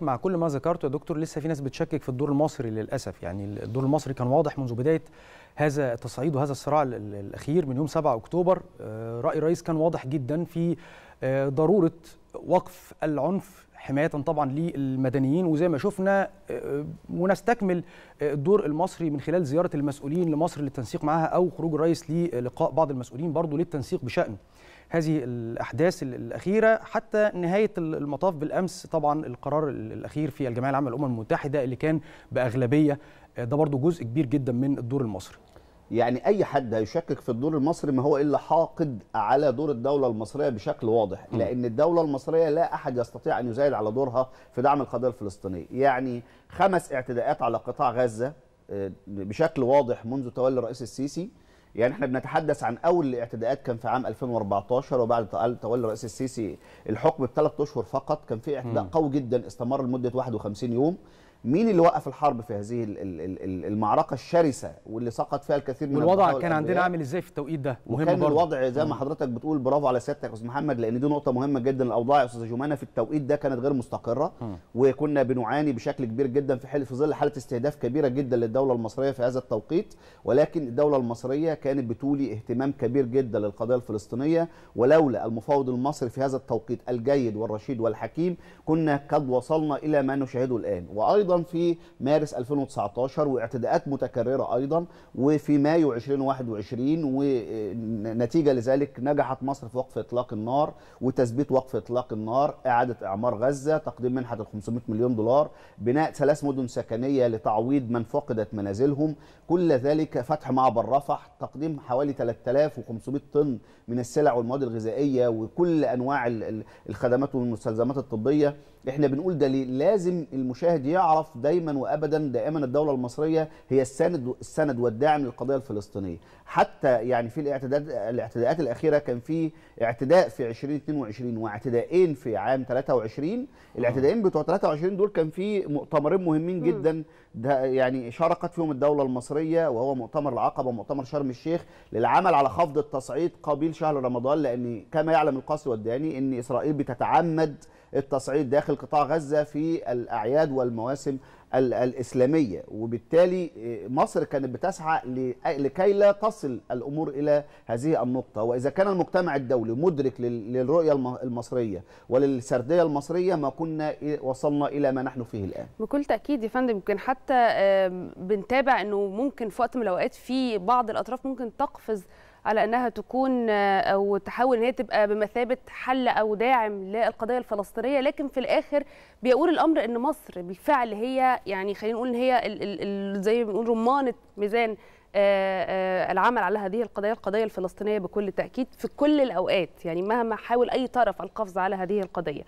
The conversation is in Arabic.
مع كل ما ذكرته يا دكتور لسه في ناس بتشكك في الدور المصري للاسف يعني الدور المصري كان واضح منذ بدايه هذا التصعيد وهذا الصراع الاخير من يوم 7 اكتوبر آه، راي الرئيس كان واضح جدا في آه، ضروره وقف العنف حماية طبعا للمدنيين وزي ما شفنا آه، آه، ونستكمل آه، الدور المصري من خلال زيارة المسؤولين لمصر للتنسيق معها أو خروج الرئيس للقاء بعض المسؤولين برضه للتنسيق بشأن هذه الأحداث الأخيرة حتى نهاية المطاف بالأمس طبعا القرار الأخير في الجمعية العامة للأمم المتحدة اللي كان بأغلبية ده برضه جزء كبير جدا من الدور المصري يعني اي حد هيشكك في الدور المصري ما هو الا حاقد على دور الدوله المصريه بشكل واضح لان الدوله المصريه لا احد يستطيع ان يزايد على دورها في دعم القضيه الفلسطينيه يعني خمس اعتداءات على قطاع غزه آه، بشكل واضح منذ تولي الرئيس السيسي يعني احنا بنتحدث عن اول الاعتداءات كان في عام 2014 وبعد تولي الرئيس السيسي الحكم بثلاث اشهر فقط كان في اعتداء قوي جدا استمر لمده 51 يوم مين اللي وقف الحرب في هذه المعركه الشرسه واللي سقط فيها الكثير من الوضع كان عندنا عامل ازاي في التوقيت ده مهم وكان برضه. الوضع زي ما آه. حضرتك بتقول برافو على سيادتك يا استاذ محمد لان دي نقطه مهمه جدا الاوضاع يا استاذ جمانه في التوقيت ده كانت غير مستقره آه. وكنا بنعاني بشكل كبير جدا في حل في ظل حاله استهداف كبيره جدا للدوله المصريه في هذا التوقيت ولكن الدوله المصريه كانت بتولي اهتمام كبير جدا للقضيه الفلسطينيه ولولا المفاوض المصري في هذا التوقيت الجيد والرشيد والحكيم كنا قد وصلنا الى ما نشاهده الان وايضا في مارس 2019 واعتداءات متكرره ايضا وفي مايو 2021 ونتيجه لذلك نجحت مصر في وقف اطلاق النار وتثبيت وقف اطلاق النار اعاده اعمار غزه تقديم منحه ال 500 مليون دولار بناء ثلاث مدن سكنيه لتعويض من فقدت منازلهم كل ذلك فتح معبر رفح تقديم حوالي 3500 طن من السلع والمواد الغذائيه وكل انواع الخدمات والمستلزمات الطبيه احنا بنقول ده لازم المشاهد يعرف تضعف دايما وابدا دائما الدوله المصريه هي السند السند والداعم للقضيه الفلسطينيه حتى يعني في الاعتداد الاعتداءات الاخيره كان في اعتداء في 2022 واعتداءين في عام 23 الاعتداءين بتوع 23 دول كان في مؤتمرين مهمين جدا ده يعني شاركت فيهم الدوله المصريه وهو مؤتمر العقبه ومؤتمر شرم الشيخ للعمل على خفض التصعيد قبيل شهر رمضان لان كما يعلم القاصي والداني ان اسرائيل بتتعمد التصعيد داخل قطاع غزة في الأعياد والمواسم الإسلامية وبالتالي آه، مصر كانت بتسعى لكي لا تصل الأمور إلى هذه النقطة وإذا كان المجتمع الدولي مدرك للرؤية المصرية وللسردية المصرية ما كنا وصلنا إلى ما نحن فيه الآن بكل تأكيد يا فندم يمكن حتى بنتابع أنه ممكن في وقت من الأوقات في بعض الأطراف ممكن تقفز على انها تكون آه، او تحاول ان هي تبقى بمثابه حل او داعم للقضيه الفلسطينيه لكن في الاخر بيقول الامر ان مصر بالفعل هي يعني خلينا نقول ان هي ال ال ال زي ما بنقول رمانه ميزان آه، آه، العمل على هذه القضايا القضية الفلسطينية بكل تأكيد في كل الأوقات يعني مهما حاول أي طرف القفز على هذه القضية